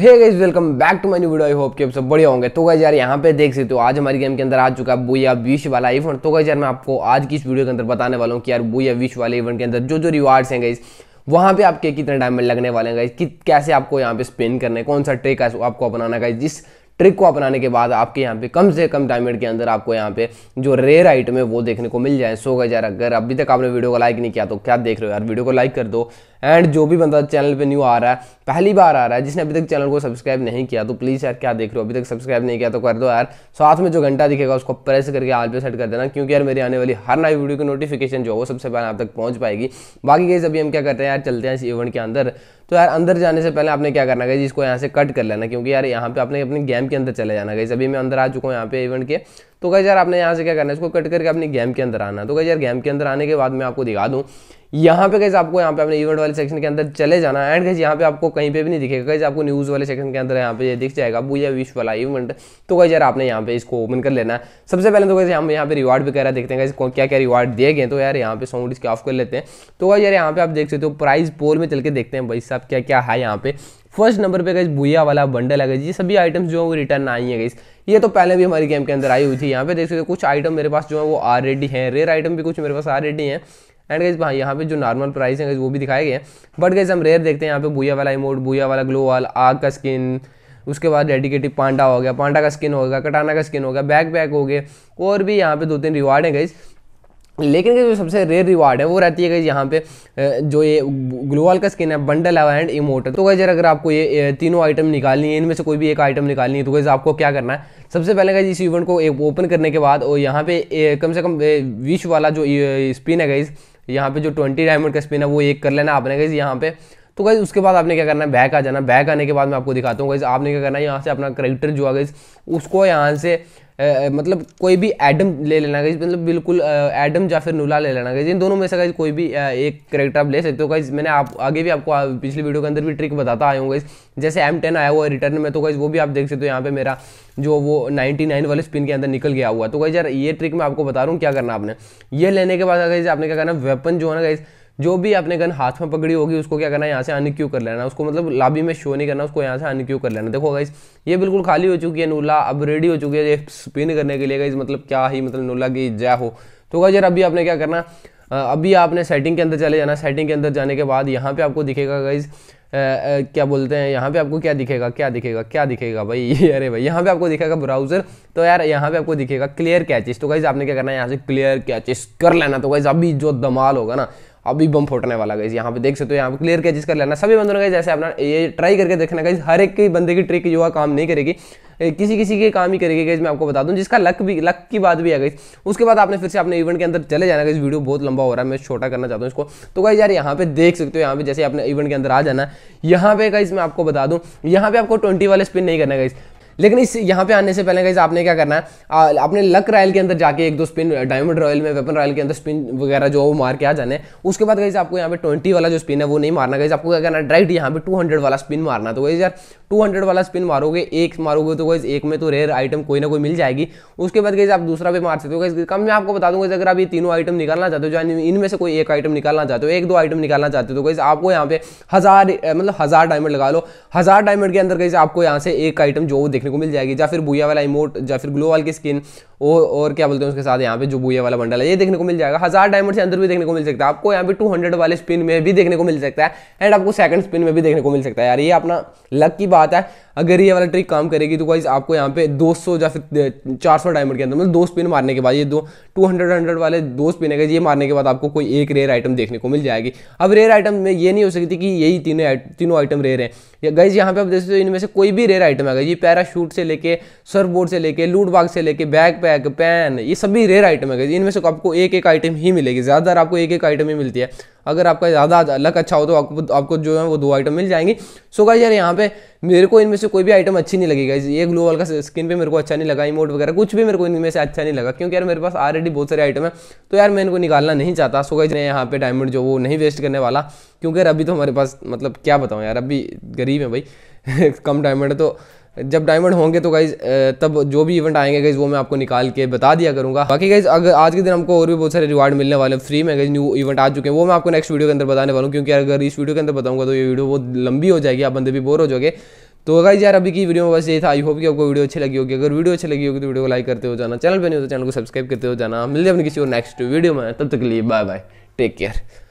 hey guys welcome back to my new video I hope कि आप सब बढ़िया होंगे तो गाइस यार यहां पे देख सकते हो आज हमारी गेम के अंदर आ चुका है बुया विश वाला इवेंट तो गाइस यार मैं आपको आज की इस वीडियो के अंदर बताने वाला हूं कि यार बुया विश वाले इवेंट के अंदर जो जो रिवार्ड्स हैं गाइस वहां पे आपके कितने डायमंड लगने वाले हैं गाइस कि कैसे आपको यहां पे स्पिन करने कौन सा ट्रिक आपको अपनाना गाइस जिस ट्रिक को अपनाने के बाद आपके यहाँ पे कम से कम डायमंड के अंदर आपको यहाँ पे जो रेयर आइटम है वो देखने को मिल जाए सो गए यार अगर अभी तक आपने वीडियो को लाइक नहीं किया तो क्या देख रहे हो यार वीडियो को लाइक कर दो एंड जो भी बंदा चैनल पे न्यू आ रहा है पहली बार आ रहा है जिसने अभी तक चैनल को सब्सक्राइब नहीं किया तो प्लीज़ यार क्या देख रहे हो अभी तक सब्सक्राइब नहीं किया तो कर दो यार साथ में जो घंटा दिखेगा उसको प्रेस करके आल पे सेट कर देना क्योंकि यार मेरी आने वाली हर नई वीडियो की नोटिफिकेशन जो है वो सबसे पहले आप तक पहुंच पाएगी बाकी गई अभी हम क्या करते हैं यार चलते हैं इस इवेंट के अंदर तो यार अंदर जाने से पहले आपने क्या करना गाइज इसको यहाँ से कट कर लेना क्योंकि यार यहाँ पे आपने अपने गेम के अंदर चले जाना गई अभी मैं अंदर आ चुका हूँ यहाँ पे इवेंट के तो कहीं यार आपने यहाँ से क्या करना है इसको कट करके अपनी गेम के अंदर आना तो कहीं यार गेम के अंदर आने के बाद मैं आपको दिखा दूँ यहाँ पे कैसे आपको यहाँ पे अपने इवेंट वाले सेक्शन के अंदर चले जाना एंड कैसे यहाँ पे आपको कहीं पे भी नहीं दिखेगा कैसे आपको न्यूज़ वाले सेक्शन के अंदर यहाँ पे दिख जाएगा बुया विश वाला इवेंट तो कैसे यार आपने यहाँ पे इसको ओपन कर लेना है सबसे पहले तो कैसे हम यहाँ पे रिवार्ड वगैरह देखते हैं कैसे क्या क्या रिवार्ड दिए गए तो यार यहाँ पे साउंड इसके ऑफ कर लेते हैं तो यार यहाँ पे आप देख सकते हो प्राइज पोल में चल के देखते हैं भाई साहब क्या क्या है यहाँ पे फर्स्ट नंबर पे गई भूया वाला बंडल है गई ये सभी आइटम्स जो है वो रिटर्न आई है गई ये तो पहले भी हमारी गेम के अंदर आई हुई थी यहाँ पे देख सकते हो कुछ आइटम मेरे पास जो है वो ऑलरेडी हैं रेयर आइटम भी कुछ मेरे पास ऑलरेडी हैं एंड गाइज हाँ यहाँ पे जो नॉर्मल प्राइस है वो भी दिखाए गए हैं बट गाइज हम रेयर देखते हैं यहाँ पे भूया वाला इमोट भूया वाला ग्लो वाल आग का स्किन उसके बाद डेडिकेटिव पांडा हो गया पांडा का स्किन होगा कटाना का स्किन हो गया बैक बैक हो गए और भी यहाँ पे दो तीन रिवार्ड हैं गाइज लेकिन जो सबसे रेयर रिवार्ड है वो रहती है गाइज यहाँ पे जो ये ग्लोवाल का स्किन है बंडल है एंड इमोट तो गाइज अगर आपको ये तीनों आइटम निकालनी है इनमें से कोई भी एक आइटम निकालनी है तो गाइज आपको क्या करना है सबसे पहले गाइज इस इवेंट को ओपन करने के बाद और यहाँ पे कम से कम विश वाला जो स्पिन है गाइज यहाँ पे जो ट्वेंटी डायमंड का स्पिन है वो एक कर लेना आपने कहीं यहाँ पे तो गाइज उसके बाद आपने क्या करना है बैक आ जाना बैक आने के बाद मैं आपको दिखाता हूँ गाइज आपने क्या करना है यहाँ से अपना करेक्टर जो आ गई उसको यहाँ से आ, मतलब कोई भी एडम ले लेना गाइज मतलब बिल्कुल एडम या फिर नूला ले लेना गाइज इन दोनों में से गाइज कोई भी एक करेक्टर आप ले सकते हो गाइज मैंने आप आगे भी आपको पिछली वीडियो के अंदर भी ट्रिक बताता आया हूँ गाइज जैसे एम टेन आया हुआ रिटर्न में तो गाइज वो भी आप देख सकते हो यहाँ पे मेरा जो वो नाइनटी नाइन वाले स्पिन के अंदर निकल गया हुआ तो गाइज यार ये ट्रिक मैं आपको बता रहा हूँ क्या करना आपने ये लेने के बाद अगर आपने क्या करना वेपन जो है ना गाइज जो भी आपने गन हाथ में पकड़ी होगी उसको क्या करना है यहाँ से अनक्यू कर लेना उसको मतलब लाबी में शो नहीं करना उसको यहाँ से अनक्यू कर लेना देखो गाइस ये बिल्कुल खाली हो चुकी है नूला अब रेडी हो चुकी है ये स्पिन करने के लिए गाइस मतलब क्या ही मतलब नूला की जय हो तो गाइस यार अभी आपने क्या करना अभी आपने सेटिंग के अंदर चले जाना सेटिंग के अंदर जाने के बाद यहाँ पे आपको दिखेगा गाइज क्या बोलते हैं यहाँ पे आपको क्या दिखेगा क्या दिखेगा क्या दिखेगा भाई अरे भाई यहाँ पे आपको दिखेगा ब्राउजर तो यार यहाँ पे आपको दिखेगा क्लियर कैचेस तो गाइज आपने क्या करना है यहाँ से क्लियर कैचेस कर लेना तो गाइज अभी जो दमाल होगा ना अभी बम फोटने वाला गई यहाँ पे देख सकते हो यहाँ पे क्लियर कैचेस कर लेना सभी बंदों ने कहा जैसे अपना ये ट्राई करके देखना गाइज हर एक बंदे की ट्रिक जो है काम नहीं करेगी किसी किसी के काम ही करेगी कहीं मैं आपको बता दूँ जिसका लक भी लक की बात भी है गई उसके बाद आपने फिर से अपने इवेंट के अंदर चले जाना गाइज वीडियो बहुत लंबा हो रहा है मैं छोटा करना चाहता हूँ इसको तो कहीं यार यहाँ पे देख सकते हो यहाँ पे जैसे अपने इवेंट के अंदर आ जाना यहाँ पे कहीं मैं आपको बता दूँ यहाँ पे आपको ट्वेंटी वाले स्पिन नहीं करना गाइज लेकिन इस यहाँ पे आने से पहले गाइज आपने क्या करना है अपने आपने लक रॉयल के अंदर जाके एक दो स्पिन डायमंड रॉयल में वेपन रॉयल के अंदर स्पिन वगैरह जो वो मार के आ जाने उसके बाद गाइज आपको यहाँ पे ट्वेंटी वाला जो स्पिन है वो नहीं मारना गाइज आपको क्या करना है डायरेक्ट यहाँ पे टू वाला स्पिन मारना तो गाइज यार टू वाला स्पिन मारोगे एक मारोगे तो गाइज एक में तो रेयर आइटम कोई ना कोई मिल जाएगी उसके बाद गाइज आप दूसरा भी मार सकते हो गाइज कम मैं आपको बता दूंगा अगर आप ये तीनों आइटम निकालना चाहते हो जो इनमें से कोई एक आइटम निकालना चाहते हो एक दो आइटम निकालना चाहते हो तो गाइज आपको यहाँ पे हज़ार मतलब हज़ार डायमंड लगा लो हज़ार डायमंड के अंदर गाइज आपको यहाँ से एक आइटम जो वो देखने को मिल जाएगी या फिर भूया वाला इमोट या फिर ग्लो वाल की स्किन और और क्या बोलते हैं उसके साथ यहाँ पे जो बुआ वाला बंडल है ये देखने को मिल जाएगा हज़ार डायमंड से अंदर भी देखने को मिल सकता है आपको यहाँ पे टू हंड्रेड वाले स्पिन में भी देखने को मिल सकता है एंड आपको सेकंड स्पिन में भी देखने को मिल सकता है यार ये अपना लक की बात है अगर ये वाला ट्रिक काम करेगी तो वाइज आपको यहाँ पे दो या फिर चार डायमंड के अंदर मतलब दो स्पिन मारने के बाद ये दो टू हंड्रेड वाले दो स्पिन है ये मारने के बाद आपको कोई एक रेयर आइटम देखने को मिल जाएगी अब रेयर आइटम में ये नहीं हो सकती कि यही तीनों तीनों आइटम रेयर हैं गाइज यहाँ पे आप देख सकते हो इनमें से कोई भी रेयर आइटम है ये पैराशूट से लेके सर्फ से लेके लूट बाग से लेके बैग बैकपैक पैन ये सभी रेयर आइटम है इनमें से तो आपको एक एक आइटम ही मिलेगी ज़्यादातर आपको एक एक आइटम ही मिलती है अगर आपका ज़्यादा लक अच्छा हो तो आपको आपको जो है वो दो आइटम मिल जाएंगी सो गाइज यार यहाँ पे मेरे को इनमें से कोई भी आइटम अच्छी नहीं लगी गाइज ये ग्लो वाल का स्किन पे मेरे को अच्छा नहीं लगा इमोट वगैरह कुछ भी मेरे को इनमें से अच्छा नहीं लगा क्योंकि यार मेरे पास ऑलरेडी बहुत सारे आइटम है तो यार मैं इनको निकालना नहीं चाहता सो गाइज यहाँ पे डायमंड जो वो नहीं वेस्ट करने वाला क्योंकि यार अभी तो हमारे पास मतलब क्या बताऊँ यार अभी गरीब है भाई कम डायमंड है तो जब डायमंड होंगे तो गाइज तब जो भी इवेंट आएंगे गाइज वो मैं आपको निकाल के बता दिया करूँगा बाकी गाइज अगर आज के दिन हमको और भी बहुत सारे रिवार्ड मिलने वाले फ्री में गाइज न्यू इवेंट आ चुके हैं वो मैं आपको नेक्स्ट वीडियो के अंदर बताने वालू क्योंकि अगर इस वीडियो के अंदर बताऊंगा तो ये वीडियो बहुत लंबी हो जाएगी आप बंदे भी बोर हो जाओगे तो गाइज यार अभी की वीडियो में बस ये था आई होप कि आपको वीडियो अच्छी लगी होगी अगर वीडियो अच्छी लगी होगी तो वीडियो को लाइक करते हो जाना चैनल पर नहीं हो तो चैनल को सब्सक्राइब करते हो जाना मिलते हैं अपने किसी और नेक्स्ट वीडियो में तब तक लिए बाय बाय टेक केयर